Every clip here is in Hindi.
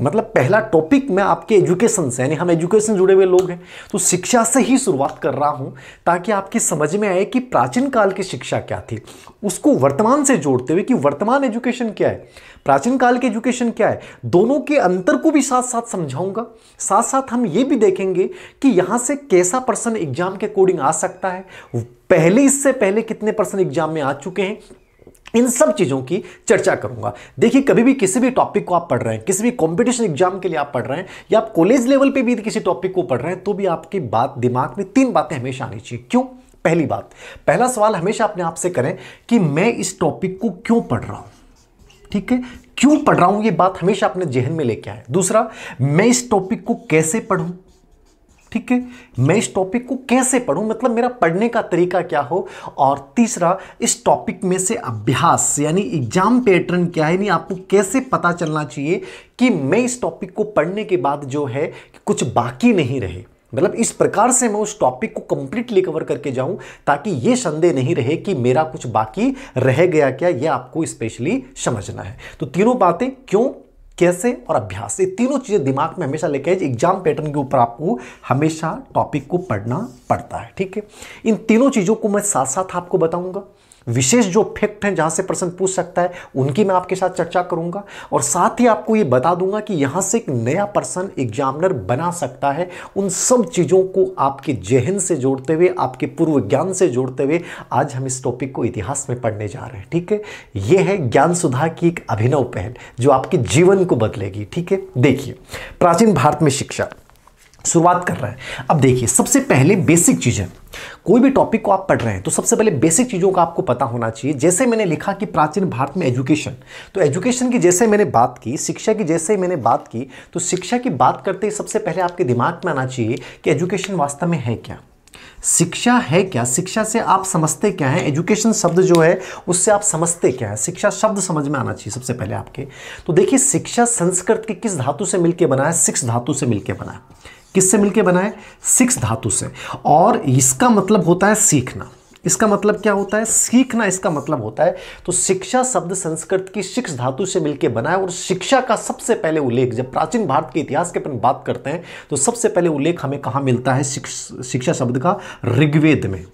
मतलब पहला टॉपिक मैं आपके एजुकेशन से यानी हम एजुकेशन जुड़े हुए लोग हैं तो शिक्षा से ही शुरुआत कर रहा हूं ताकि आपकी समझ में आए कि प्राचीन काल की शिक्षा क्या थी उसको वर्तमान से जोड़ते हुए कि वर्तमान एजुकेशन क्या है प्राचीन काल की एजुकेशन क्या है दोनों के अंतर को भी साथ साथ समझाऊंगा साथ साथ हम ये भी देखेंगे कि यहाँ से कैसा पर्सन एग्जाम के अकॉर्डिंग आ सकता है पहले इससे पहले कितने पर्सन एग्जाम में आ चुके हैं इन सब चीज़ों की चर्चा करूंगा देखिए कभी भी किसी भी टॉपिक को आप पढ़ रहे हैं किसी भी कंपटीशन एग्जाम के लिए आप पढ़ रहे हैं या आप कॉलेज लेवल पे भी किसी टॉपिक को पढ़ रहे हैं तो भी आपकी बात दिमाग में तीन बातें हमेशा आनी चाहिए क्यों पहली बात पहला सवाल हमेशा अपने आप से करें कि मैं इस टॉपिक को क्यों पढ़ रहा हूं ठीक है क्यों पढ़ रहा हूं ये बात हमेशा अपने जहन में लेके आए दूसरा मैं इस टॉपिक को कैसे पढ़ू ठीक है मैं इस टॉपिक को कैसे पढूं मतलब मेरा पढ़ने का तरीका क्या हो और तीसरा इस टॉपिक में से अभ्यास यानी एग्जाम पैटर्न क्या है नहीं आपको कैसे पता चलना चाहिए कि मैं इस टॉपिक को पढ़ने के बाद जो है कुछ बाकी नहीं रहे मतलब इस प्रकार से मैं उस टॉपिक को कंप्लीटली कवर करके जाऊं ताकि ये संदेह नहीं रहे कि मेरा कुछ बाकी रह गया क्या ये आपको स्पेशली समझना है तो तीनों बातें क्यों कैसे और अभ्यास ये तीनों चीज़ें दिमाग में हमेशा लेके एग्जाम पैटर्न के ऊपर आपको हमेशा टॉपिक को पढ़ना पड़ता है ठीक है इन तीनों चीज़ों को मैं साथ साथ आपको बताऊंगा विशेष जो फैक्ट हैं जहाँ से प्रश्न पूछ सकता है उनकी मैं आपके साथ चर्चा करूँगा और साथ ही आपको ये बता दूंगा कि यहाँ से एक नया पर्सन एग्जामिनर बना सकता है उन सब चीज़ों को आपके जहन से जोड़ते हुए आपके पूर्व ज्ञान से जोड़ते हुए आज हम इस टॉपिक को इतिहास में पढ़ने जा रहे हैं ठीक है ये है ज्ञान सुधा की एक अभिनव पहल जो आपके जीवन को बदलेगी ठीक है देखिए प्राचीन भारत में शिक्षा शुरुआत कर रहे हैं अब देखिए सबसे पहले बेसिक चीज़ें कोई भी टॉपिक को आप पढ़ रहे हैं तो सबसे पहले बेसिक चीज़ों का आपको पता होना चाहिए जैसे मैंने लिखा कि प्राचीन भारत में एजुकेशन तो एजुकेशन की जैसे मैंने बात की शिक्षा की जैसे मैंने बात की तो शिक्षा की बात करते ही सबसे पहले आपके दिमाग में आना चाहिए कि एजुकेशन वास्तव में है क्या शिक्षा है क्या शिक्षा से आप समझते क्या है एजुकेशन शब्द जो है उससे आप समझते क्या है शिक्षा शब्द समझ में आना चाहिए सबसे पहले आपके तो देखिए शिक्षा संस्कृत के किस धातु से मिलकर बना है सिक्स धातु से मिलकर बना है किससे मिलके बना है सिक्स धातु से और इसका मतलब होता है सीखना इसका मतलब क्या होता है सीखना इसका मतलब होता है तो शिक्षा शब्द संस्कृत की शिक्ष धातु से मिलकर बना है और शिक्षा का सबसे पहले उल्लेख जब प्राचीन भारत के इतिहास के अपन बात करते हैं तो सबसे पहले उल्लेख हमें कहाँ मिलता है शिक्षा शब्द का ऋग्वेद में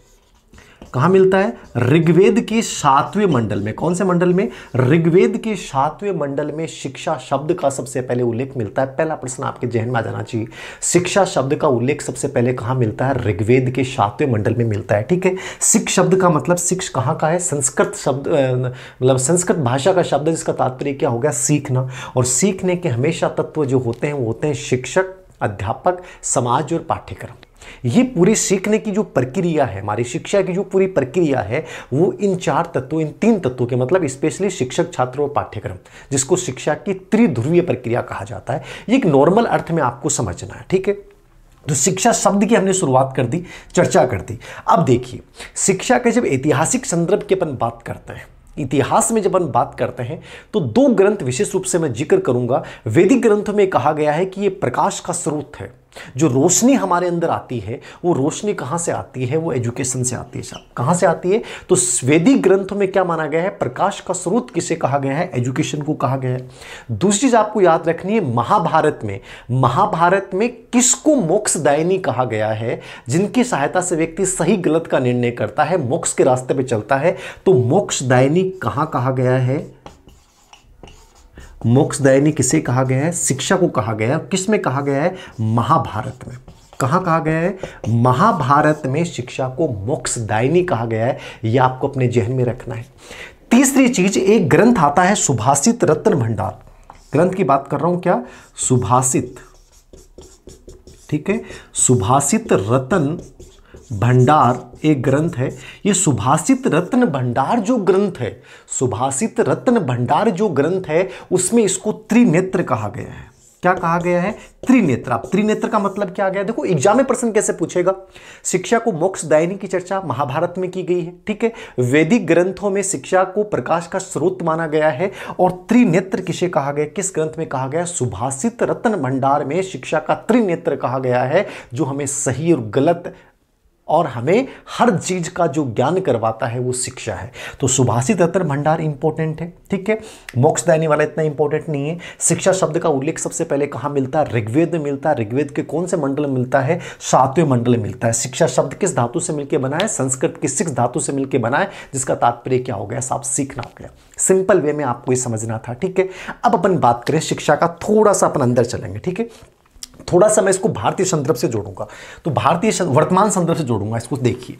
कहाँ मिलता है ऋग्वेद के सातवें मंडल में कौन से मंडल में ऋग्वेद के सातवें मंडल में शिक्षा शब्द का सबसे पहले उल्लेख मिलता है पहला प्रश्न आपके जहन में आ जाना चाहिए शिक्षा शब्द का उल्लेख सबसे पहले कहाँ मिलता है ऋग्वेद के सातवें मंडल में मिलता है ठीक है सिख शब्द का मतलब सिख कहाँ का है संस्कृत शब्द मतलब संस्कृत भाषा का शब्द जिसका तात्पर्य क्या हो गया सीखना और सीखने के हमेशा तत्व जो होते हैं वो होते हैं शिक्षक अध्यापक समाज और पाठ्यक्रम ये पूरी सीखने की जो प्रक्रिया है हमारी शिक्षा की जो पूरी प्रक्रिया है वो इन चार तत्वों इन तीन तत्वों के मतलब स्पेशली शिक्षक छात्र और पाठ्यक्रम जिसको शिक्षा की त्रिध्रुवीय प्रक्रिया कहा जाता है ये एक नॉर्मल अर्थ में आपको समझना है ठीक है तो शिक्षा शब्द की हमने शुरुआत कर दी चर्चा कर दी अब देखिए शिक्षा के जब ऐतिहासिक संदर्भ की अपन बात करते हैं इतिहास में जब हम बात करते हैं तो दो ग्रंथ विशेष रूप से मैं जिक्र करूंगा वैदिक ग्रंथों में कहा गया है कि ये प्रकाश का स्रोत है जो रोशनी हमारे अंदर आती है वो रोशनी कहाँ से आती है वो एजुकेशन से आती है साहब कहाँ से आती है तो स्वेदी ग्रंथों में क्या माना गया है प्रकाश का स्रोत किसे कहा गया है एजुकेशन को कहा गया है दूसरी चीज आपको याद रखनी है महाभारत में महाभारत में किसको मोक्षदायिनी कहा गया है जिनकी सहायता से व्यक्ति सही गलत का निर्णय करता है मोक्ष के रास्ते पर चलता है तो मोक्षदायिनी कहाँ कहा गया है मोक्षदायिनी किसे कहा गया है शिक्षा को कहा गया है किस में कहा गया है महाभारत में कहाँ कहा गया है महाभारत में शिक्षा को मोक्षदायिनी कहा गया है यह आपको अपने जहन में रखना है तीसरी चीज एक ग्रंथ आता है सुभाषित रत्न भंडार ग्रंथ की बात कर रहा हूं क्या सुभाषित ठीक है सुभाषित रतन भंडार एक ग्रंथ है ये सुभाषित रत्न भंडार जो ग्रंथ है सुभाषित रत्न भंडार जो ग्रंथ है उसमें इसको त्रिनेत्र कहा गया है क्या कहा गया है त्रिनेत्र आप त्रिनेत्र का मतलब क्या गया देखो एग्जाम में प्रश्न कैसे पूछेगा शिक्षा को मोक्ष दायनी की चर्चा महाभारत में की गई है ठीक है वैदिक ग्रंथों में शिक्षा को प्रकाश का स्रोत माना गया है और त्रिनेत्र किसे कहा गया किस ग्रंथ में कहा गया सुभाषित रत्न भंडार में शिक्षा का त्रिनेत्र कहा गया है जो हमें सही और गलत और हमें हर चीज़ का जो ज्ञान करवाता है वो शिक्षा है तो सुभाषी रत्न भंडार इंपॉर्टेंट है ठीक है मोक्ष देने वाला इतना इंपॉर्टेंट नहीं है शिक्षा शब्द का उल्लेख सबसे पहले कहाँ मिलता है ऋग्वेद में मिलता है ऋग्वेद के कौन से मंडल में मिलता है सातवें मंडल में मिलता है शिक्षा शब्द किस धातु से मिलकर बना है संस्कृत किस सिक्स धातु से मिलकर बना है जिसका तात्पर्य क्या हो गया साफ सीखना हो गया सिंपल वे में आपको ये समझना था ठीक है अब अपन बात करें शिक्षा का थोड़ा सा अपन अंदर चलेंगे ठीक है थोड़ा सा मैं इसको भारतीय संदर्भ से जोड़ूंगा तो भारतीय वर्तमान संदर्भ से जोड़ूंगा इसको देखिए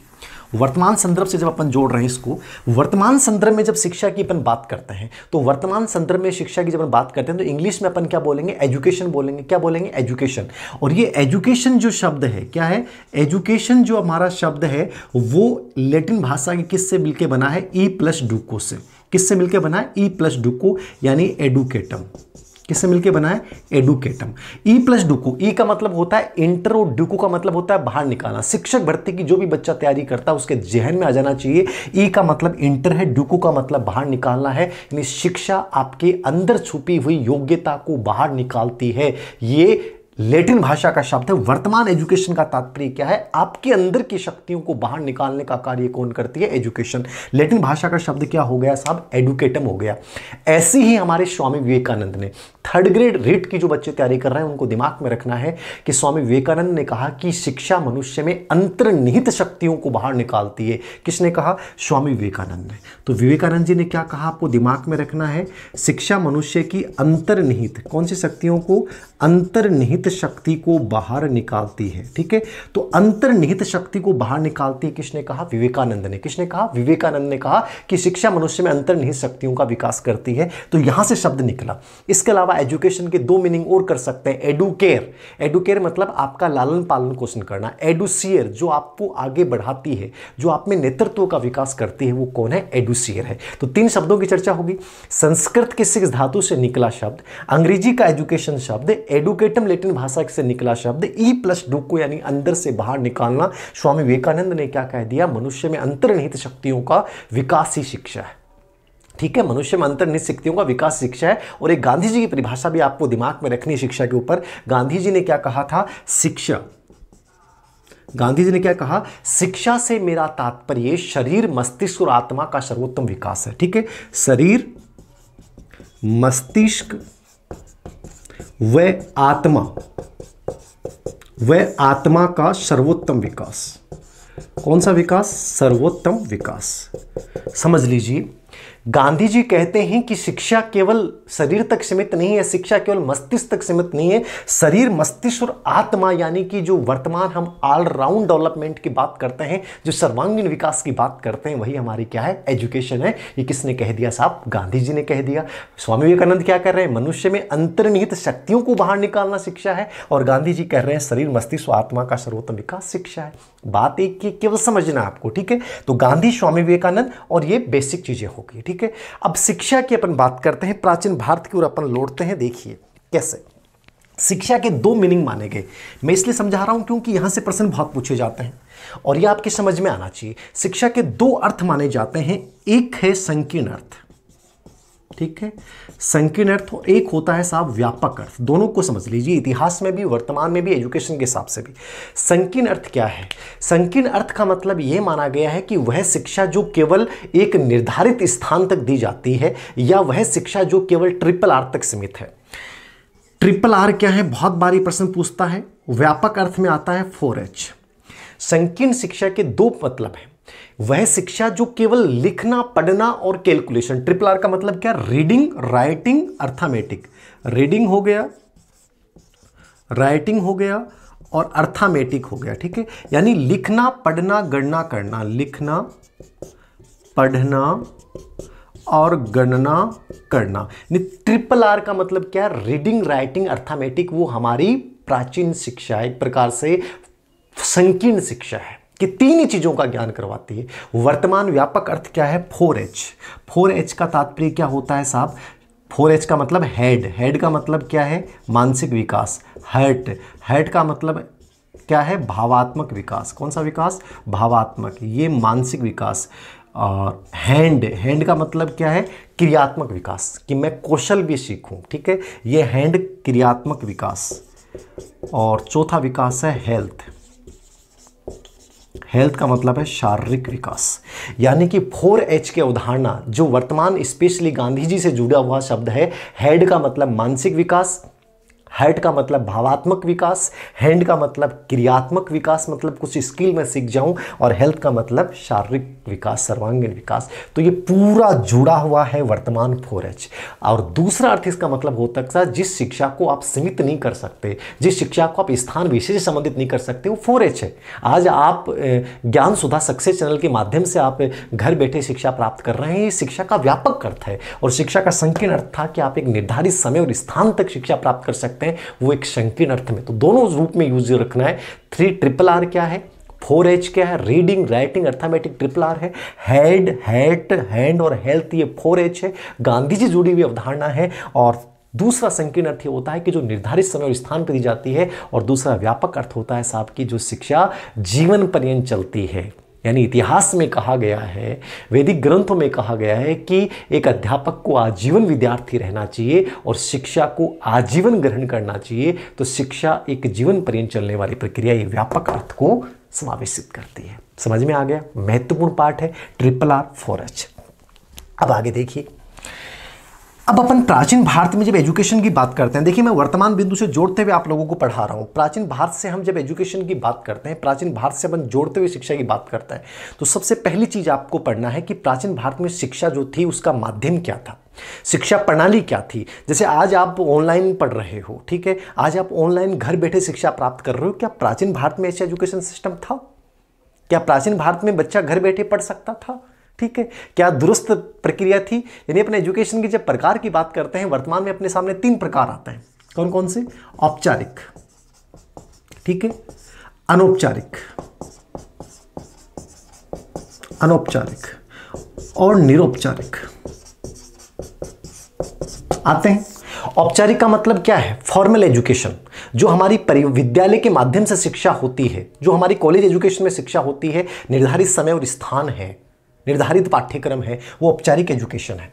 वर्तमान संदर्भ से जब अपन जोड़ रहे हैं इसको वर्तमान संदर्भ में जब शिक्षा की अपन बात करते हैं तो वर्तमान संदर्भ में शिक्षा की जब बात करते हैं तो इंग्लिश में अपन क्या बोलेंगे एजुकेशन बोलेंगे क्या बोलेंगे एजुकेशन और ये एजुकेशन जो शब्द है क्या है एजुकेशन जो हमारा शब्द है वो लेटिन भाषा के किससे मिलकर बना है ई प्लस डुको से किससे मिलकर बना है ई प्लस डुको यानी एडुकेटम किससे मिलके बना है एडुकेटम ई प्लस डुकू ई का मतलब होता है और डुकू का मतलब होता है बाहर निकालना शिक्षक भर्ती की जो भी बच्चा तैयारी करता है उसके जहन में आ जाना चाहिए ई e का मतलब इंटर है डुकू का मतलब बाहर निकालना है यानी शिक्षा आपके अंदर छुपी हुई योग्यता को बाहर निकालती है ये लेटिन भाषा का शब्द है वर्तमान एजुकेशन का तात्पर्य क्या है आपके अंदर की शक्तियों को बाहर निकालने का कार्य कौन करती है एजुकेशन लेटिन भाषा का शब्द क्या हो गया साहब एडुकेटम हो गया ऐसे ही हमारे स्वामी विवेकानंद ने थर्ड ग्रेड रीट की जो बच्चे तैयारी कर रहे हैं उनको दिमाग में रखना है कि स्वामी विवेकानंद ने कहा कि शिक्षा मनुष्य में अंतर्निहित शक्तियों को बाहर निकालती है किसने कहा स्वामी विवेकानंद ने तो विवेकानंद जी ने क्या कहा आपको दिमाग में रखना है शिक्षा मनुष्य की अंतर्निहित कौन सी शक्तियों को अंतर्निहित शक्ति को बाहर निकालती है ठीक है तो अंतर्निहित शक्ति को बाहर निकालती है किसने कहा विवेकानंद ने किसने कहा विवेकानंद ने कहा कि शिक्षा मनुष्य में अंतर्निहित शक्तियों का विकास करती है तो यहां से शब्द निकला इसके अलावा एजुकेशन के दो मीनिंग और कर सकते हैं एडुकेयर एडुकेयर मतलब आपका लालन पालन पोषण करना एडुसियर जो आपको आगे बढ़ाती है जो आप में नेतृत्व का विकास करती है वो कौन है एडुसियर है तो तीन शब्दों की चर्चा होगी संस्कृत के सिक्स धातु से निकला शब्द अंग्रेजी का एजुकेशन शब्द एडुकेटम लेटिन भाषा से निकला शब्द ई प्लस डू को यानी अंदर से बाहर निकालना स्वामी विवेकानंद ने क्या कह दिया मनुष्य में अंतर्निहित शक्तियों का विकास ही शिक्षा है ठीक है मनुष्य में अंतर्निहित शक्तियों का विकास शिक्षा है और एक गांधी जी की परिभाषा भी आपको दिमाग में रखनी है शिक्षा के ऊपर गांधी जी ने क्या कहा था शिक्षा गांधी जी ने क्या कहा शिक्षा से मेरा तात्पर्य शरीर मस्तिष्क और आत्मा का सर्वोत्तम विकास है ठीक है शरीर मस्तिष्क वह आत्मा वह आत्मा का सर्वोत्तम विकास कौन सा विकास सर्वोत्तम विकास समझ लीजिए गांधी जी कहते हैं कि शिक्षा केवल शरीर तक सीमित नहीं है शिक्षा केवल मस्तिष्क तक सीमित नहीं है शरीर मस्तिष्क और आत्मा यानी कि जो वर्तमान हम ऑलराउंड डेवलपमेंट की बात करते हैं जो सर्वांगीण विकास की बात करते हैं वही हमारी क्या है एजुकेशन है ये किसने कह दिया साहब गांधी जी ने कह दिया स्वामी विवेकानंद क्या कर रहे हैं मनुष्य में अंतर्निहित शक्तियों को बाहर निकालना शिक्षा है और गांधी जी कह रहे हैं शरीर मस्तिष्क आत्मा का सर्वोत्तम विकास शिक्षा है बात एक की केवल समझना आपको ठीक है तो गांधी स्वामी विवेकानंद और ये बेसिक चीज़ें होगी ठीक है अब शिक्षा की अपन बात करते हैं प्राचीन भारत की ओर अपन लौटते हैं देखिए कैसे शिक्षा के दो मीनिंग माने गए मैं इसलिए समझा रहा हूं क्योंकि यहां से प्रश्न बहुत पूछे जाते हैं और ये आपके समझ में आना चाहिए शिक्षा के दो अर्थ माने जाते हैं एक है संकीर्ण अर्थ ठीक है संकीर्ण अर्थ तो एक होता है साहब व्यापक अर्थ दोनों को समझ लीजिए इतिहास में भी वर्तमान में भी एजुकेशन के हिसाब से भी संकीर्ण अर्थ क्या है संकीर्ण अर्थ का मतलब यह माना गया है कि वह शिक्षा जो केवल एक निर्धारित स्थान तक दी जाती है या वह शिक्षा जो केवल ट्रिपल आर तक सीमित है ट्रिपल आर क्या है बहुत बारी प्रश्न पूछता है व्यापक अर्थ में आता है फोर एच संकीर्ण शिक्षा के दो मतलब हैं वह शिक्षा जो केवल लिखना पढ़ना और कैलकुलेशन ट्रिपल आर का मतलब क्या रीडिंग राइटिंग अर्थामेटिक रीडिंग हो गया राइटिंग हो गया और अर्थामेटिक हो गया ठीक है यानी लिखना पढ़ना गणना करना लिखना पढ़ना और गणना करना ट्रिपल आर का मतलब क्या रीडिंग राइटिंग अर्थामेटिक वो हमारी प्राचीन शिक्षा एक प्रकार से संकीर्ण शिक्षा है कि तीन ही चीज़ों का ज्ञान करवाती है वर्तमान व्यापक अर्थ क्या है फोर एच फोर एच का तात्पर्य क्या होता है साहब फोर एच का मतलब हेड हेड का मतलब क्या है मानसिक विकास हर्ट हर्ट का मतलब क्या है भावात्मक विकास कौन सा विकास भावात्मक ये मानसिक विकास और हैंड हैंड का मतलब क्या है क्रियात्मक विकास कि मैं कौशल भी सीखूं ठीक है ये हैंड क्रियात्मक विकास और चौथा विकास है हेल्थ हेल्थ का मतलब है शारीरिक विकास यानी कि फोर एच के अवधारणा जो वर्तमान स्पेशली गांधी जी से जुड़ा हुआ शब्द है हेड का मतलब मानसिक विकास हर्ट का मतलब भावात्मक विकास हैंड का मतलब क्रियात्मक विकास मतलब कुछ स्किल में सीख जाऊं और हेल्थ का मतलब शारीरिक विकास सर्वांगीण विकास तो ये पूरा जुड़ा हुआ है वर्तमान फोर एच और दूसरा अर्थ इसका मतलब होता था जिस शिक्षा को आप सीमित नहीं कर सकते जिस शिक्षा को आप स्थान विशेष संबंधित नहीं कर सकते वो फोर एच है आज आप ज्ञान सुधा सक्सेस चैनल के माध्यम से आप घर बैठे शिक्षा प्राप्त कर रहे हैं ये शिक्षा का व्यापक अर्थ है और शिक्षा का संकीर्ण अर्थ था कि आप एक निर्धारित समय और स्थान तक शिक्षा प्राप्त कर सकते सकते हैं वो एक संकीर्ण अर्थ में तो दोनों रूप में यूज रखना है थ्री ट्रिपल आर क्या है फोर एच क्या है reading writing arithmetic triple R है हेड हेट हैंड और हेल्थ ये फोर एच है गांधी जी जुड़ी हुई अवधारणा है और दूसरा संकीर्ण अर्थ ये होता है कि जो निर्धारित समय और स्थान पर दी जाती है और दूसरा व्यापक अर्थ होता है साहब की जो शिक्षा जीवन पर्यंत चलती है यानी इतिहास में कहा गया है वैदिक ग्रंथों में कहा गया है कि एक अध्यापक को आजीवन विद्यार्थी रहना चाहिए और शिक्षा को आजीवन ग्रहण करना चाहिए तो शिक्षा एक जीवन पर्यंत चलने वाली प्रक्रिया ये व्यापक अर्थ को समावेशित करती है समझ में आ गया महत्वपूर्ण पाठ है ट्रिपल आर फोर एच अब आगे देखिए अब अपन प्राचीन भारत में जब एजुकेशन की बात करते हैं देखिए मैं वर्तमान बिंदु से जोड़ते हुए आप लोगों को पढ़ा रहा हूँ प्राचीन भारत से हम जब एजुकेशन की बात करते हैं प्राचीन भारत से अपन जोड़ते हुए शिक्षा की बात करते हैं तो सबसे पहली चीज़ आपको पढ़ना है कि प्राचीन भारत में शिक्षा जो थी उसका माध्यम क्या था शिक्षा प्रणाली क्या थी जैसे आज आप ऑनलाइन पढ़ रहे हो ठीक है आज आप ऑनलाइन घर बैठे शिक्षा प्राप्त कर रहे हो क्या प्राचीन भारत में ऐसा एजुकेशन सिस्टम था क्या प्राचीन भारत में बच्चा घर बैठे पढ़ सकता था ठीक है क्या दुरुस्त प्रक्रिया थी यानी अपने एजुकेशन की जब प्रकार की बात करते हैं वर्तमान में अपने सामने तीन प्रकार आते हैं कौन कौन से औपचारिक ठीक है अनौपचारिक अनौपचारिक और निरौपचारिक आते हैं औपचारिक का मतलब क्या है फॉर्मल एजुकेशन जो हमारी विद्यालय के माध्यम से शिक्षा होती है जो हमारी कॉलेज एजुकेशन में शिक्षा होती है निर्धारित समय और स्थान है निर्धारित पाठ्यक्रम है वो औपचारिक एजुकेशन है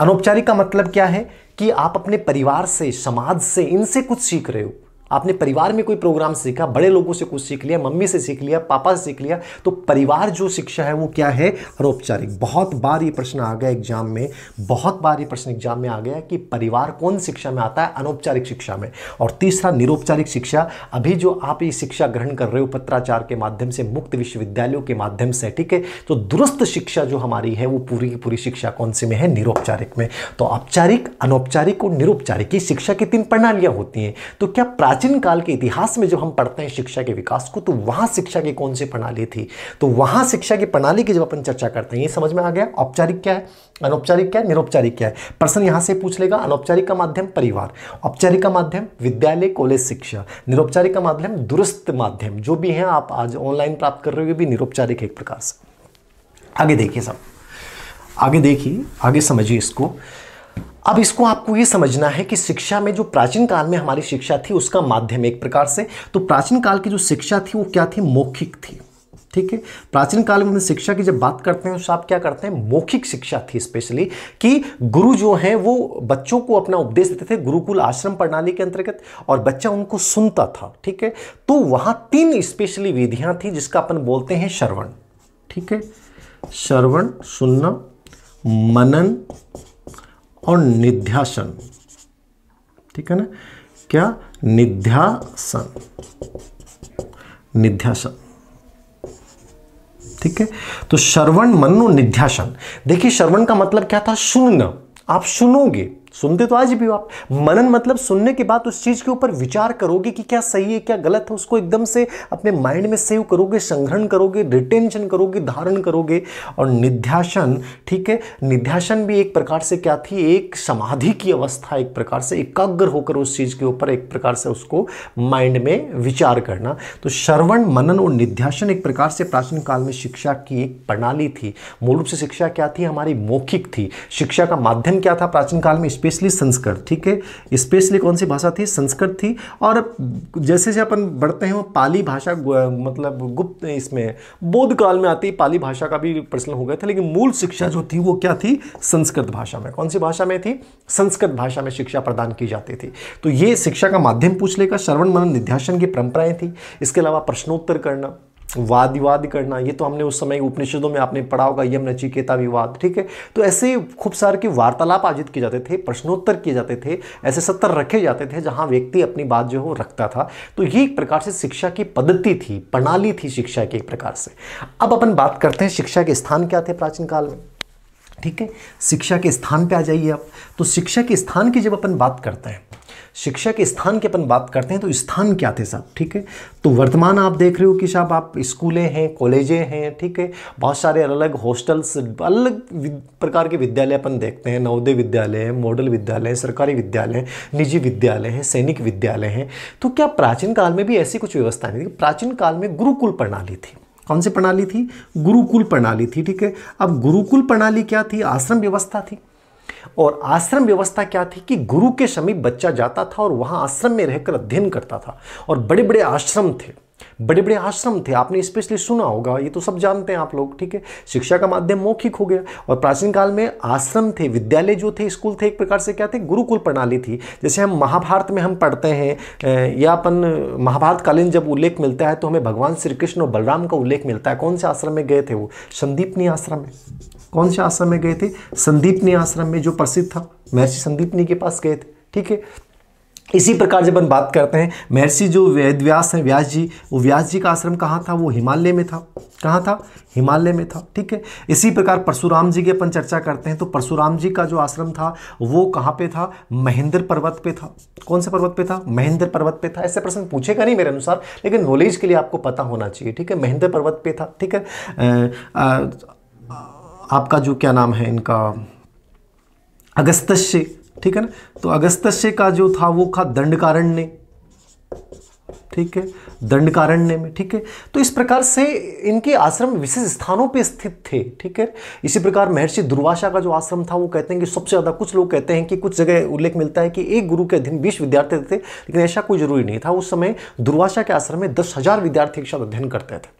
अनौपचारिक का मतलब क्या है कि आप अपने परिवार से समाज से इनसे कुछ सीख रहे हो आपने परिवार में कोई प्रोग्राम सीखा बड़े लोगों से कुछ सीख लिया मम्मी से सीख लिया पापा से सीख लिया तो परिवार जो शिक्षा है वो क्या है अनौपचारिक बहुत बार ये प्रश्न आ गया एग्जाम में बहुत बार ये प्रश्न एग्जाम में आ गया कि परिवार कौन शिक्षा में आता है अनौपचारिक शिक्षा में और तीसरा निरौपचारिक शिक्षा अभी जो आप ये शिक्षा ग्रहण कर रहे हो पत्राचार के माध्यम से मुक्त विश्वविद्यालयों के माध्यम से ठीक है तो दुरुस्त शिक्षा जो हमारी है वो पूरी की पूरी शिक्षा कौन से में है निरौपचारिक में तो औपचारिक अनौपचारिक और निरौपचारिक ये शिक्षा की तीन प्रणालियाँ होती हैं तो क्या प्राचीन प्राचीन काल के इतिहास में जब हम पढ़ते हैं शिक्षा के विकास को तो वहां शिक्षा की कौन सी प्रणाली थी तो वहां शिक्षा की प्रणाली की जब अपन चर्चा करते हैं ये समझ में आ गया औपचारिक क्या है अनौपचारिक क्या है निरौपचारिक क्या है प्रश्न यहां से पूछ लेगा अनौपचारिक का माध्यम परिवार औपचारिक का माध्यम विद्यालय कॉलेज शिक्षा निरौपचारिक का माध्यम दुरुस्त माध्यम जो भी है आप आज ऑनलाइन प्राप्त कर रहे हो भी निरौपचारिक एक प्रकार से आगे देखिए सब आगे देखिए आगे समझिए इसको अब इसको आपको ये समझना है कि शिक्षा में जो प्राचीन काल में हमारी शिक्षा थी उसका माध्यम एक प्रकार से तो प्राचीन काल की जो शिक्षा थी वो क्या थी मौखिक थी ठीक है प्राचीन काल में शिक्षा की जब बात करते हैं तो आप क्या करते हैं मौखिक शिक्षा थी स्पेशली कि गुरु जो है वो बच्चों को अपना उपदेश देते थे गुरुकुल आश्रम प्रणाली के अंतर्गत और बच्चा उनको सुनता था ठीक है तो वहां तीन स्पेशली विधियां थी जिसका अपन बोलते हैं श्रवण ठीक है श्रवण सुनना मनन और निध्यासन ठीक है ना क्या निध्यासन निध्यासन ठीक है तो श्रवण मनु निध्यासन देखिए श्रवण का मतलब क्या था सुनना आप सुनोगे सुनते तो आज भी हो आप मनन मतलब सुनने के बाद उस चीज़ के ऊपर विचार करोगे कि क्या सही है क्या गलत है उसको एकदम से अपने माइंड में सेव करोगे संग्रहण करोगे रिटेंशन करोगे धारण करोगे और निध्यासन ठीक है निध्यासन भी एक प्रकार से क्या थी एक समाधि की अवस्था एक प्रकार से एकाग्र होकर उस चीज़ के ऊपर एक प्रकार से उसको माइंड में विचार करना तो श्रवण मनन और निध्यासन एक प्रकार से प्राचीन काल में शिक्षा की एक प्रणाली थी मूल रूप से शिक्षा क्या थी हमारी मौखिक थी शिक्षा का माध्यम क्या था प्राचीन काल में इस स्पेशली संस्कृत ठीक है स्पेशली कौन सी भाषा थी संस्कृत थी और जैसे जैसे अपन बढ़ते हैं वो पाली भाषा मतलब गुप्त इसमें बौद्ध काल में आती पाली भाषा का भी प्रचलन हो गया था लेकिन मूल शिक्षा जो थी वो क्या थी संस्कृत भाषा में कौन सी भाषा में थी संस्कृत भाषा में शिक्षा प्रदान की जाती थी तो ये शिक्षा का माध्यम पूछ लेगा श्रवण मनन निध्यासन की परंपराएं थी इसके अलावा प्रश्नोत्तर करना वाद विवाद करना ये तो हमने उस समय उपनिषदों में आपने पढ़ा होगा यम नचिकेता विवाद ठीक है तो ऐसे खूब सारे के वार्तालाप आयोजित किए जाते थे प्रश्नोत्तर किए जाते थे ऐसे सत्र रखे जाते थे जहाँ व्यक्ति अपनी बात जो हो रखता था तो ये एक प्रकार से शिक्षा की पद्धति थी प्रणाली थी शिक्षा के एक प्रकार से अब अपन बात करते हैं शिक्षा के स्थान क्या थे प्राचीन काल में ठीक है शिक्षा के स्थान पर आ जाइए आप तो शिक्षा के स्थान की जब अपन बात करते हैं शिक्षा के स्थान की अपन बात करते हैं तो स्थान क्या थे साहब ठीक है तो वर्तमान आप देख रहे हो कि साहब आप स्कूलें हैं कॉलेजें हैं ठीक है बहुत सारे अलग अलग हॉस्टल्स अलग प्रकार के विद्यालय अपन देखते हैं नवोदय विद्यालय हैं मॉडल विद्यालय सरकारी विद्यालय निजी विद्यालय हैं सैनिक विद्यालय हैं तो क्या प्राचीन काल में भी ऐसी कुछ व्यवस्था नहीं थी प्राचीन काल में गुरुकुल प्रणाली थी कौन सी प्रणाली थी गुरुकुल प्रणाली थी ठीक है अब गुरुकुल प्रणाली क्या थी आश्रम व्यवस्था थी और आश्रम व्यवस्था क्या थी कि गुरु के समीप बच्चा जाता था और वहाँ आश्रम में रहकर अध्ययन करता था और बड़े बड़े आश्रम थे बड़े बड़े आश्रम थे आपने स्पेशली सुना होगा ये तो सब जानते हैं आप लोग ठीक है शिक्षा का माध्यम मौखिक हो गया और प्राचीन काल में आश्रम थे विद्यालय जो थे स्कूल थे एक प्रकार से क्या थे गुरुकुल प्रणाली थी जैसे हम महाभारत में हम पढ़ते हैं या अपन महाभारत कालीन जब उल्लेख मिलता है तो हमें भगवान श्री कृष्ण और बलराम का उल्लेख मिलता है कौन से आश्रम में गए थे वो संदीपनी आश्रम में कौन से आश्रम में गए थे संदीपनी आश्रम में जो प्रसिद्ध था महर्षि संदीपनी के पास गए थे ठीक है इसी प्रकार जब हम बात करते हैं महर्षि जो वेद व्यास हैं व्यास जी वो व्यास जी का आश्रम कहाँ था वो हिमालय में था कहाँ था हिमालय में था ठीक है इसी प्रकार परशुराम जी की अपन चर्चा करते हैं तो परशुराम जी का जो आश्रम था वो कहाँ पे था महेंद्र पर्वत पे था कौन से पर्वत पे था महेंद्र पर्वत पे था ऐसे प्रश्न पूछेगा नहीं मेरे अनुसार लेकिन नॉलेज के लिए आपको पता होना चाहिए ठीक है महेंद्र पर्वत पे था ठीक है आपका जो क्या नाम है इनका अगस्त्य ठीक है ना तो अगस्त्य का जो था वो था दंडकारण्य ठीक है दंडकारण्य में ठीक है तो इस प्रकार से इनके आश्रम विशेष स्थानों पे स्थित थे ठीक है इसी प्रकार महर्षि दुर्वासा का जो आश्रम था वो कहते हैं कि सबसे ज़्यादा कुछ लोग कहते हैं कि कुछ जगह उल्लेख मिलता है कि एक गुरु के अधीन बीस विद्यार्थी थे लेकिन ऐसा कोई जरूरी नहीं था उस समय दुर्वासा के आश्रम में दस हज़ार विद्यार्थी के साथ अध्ययन करते थे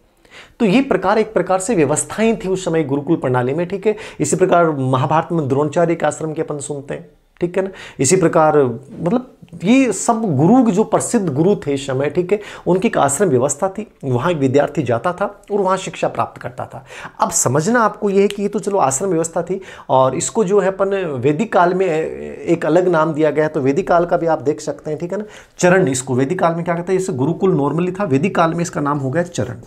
तो ये प्रकार एक प्रकार से व्यवस्थाएं थी उस समय गुरुकुल प्रणाली में ठीक है इसी प्रकार महाभारत में द्रोणाचार्य के आश्रम के अपन सुनते हैं ठीक है ना इसी प्रकार मतलब ये सब गुरु जो प्रसिद्ध गुरु थे समय ठीक है उनकी एक आश्रम व्यवस्था थी वहाँ एक विद्यार्थी जाता था और वहाँ शिक्षा प्राप्त करता था अब समझना आपको ये है कि ये तो चलो आश्रम व्यवस्था थी और इसको जो है अपन वैदिक काल में एक अलग नाम दिया गया है तो वैदिक काल का भी आप देख सकते हैं ठीक है ना चरण इसको वैदिक काल में क्या कहते हैं इसे गुरुकुल नॉर्मली था वैदिक काल में इसका नाम हो गया चरण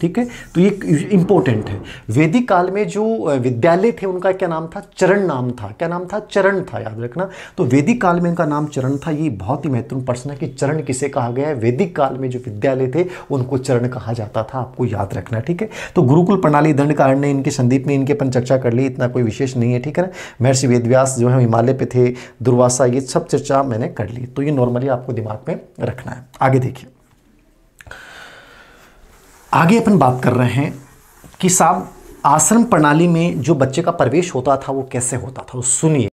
ठीक है तो ये इम्पोर्टेंट है वैदिक काल में जो विद्यालय थे उनका क्या नाम था चरण नाम था क्या नाम था चरण था याद रखना तो वैदिक काल में इनका नाम चरण था ये बहुत ही महत्वपूर्ण प्रश्न है कि चरण किसे कहा गया है वैदिक काल में जो विद्यालय थे उनको चरण कहा जाता था आपको याद रखना ठीक है तो गुरुकुल प्रणाली दंड कारण ने इनके संदीप में इनके अपन चर्चा कर ली इतना कोई विशेष नहीं है ठीक है ना महर्षि वेदव्यास जो है हिमालय पे थे दुर्वासा ये सब चर्चा मैंने कर ली तो ये नॉर्मली आपको दिमाग में रखना है आगे देखिए आगे अपन बात कर रहे हैं कि साहब आश्रम प्रणाली में जो बच्चे का प्रवेश होता था वो कैसे होता था वो सुनिए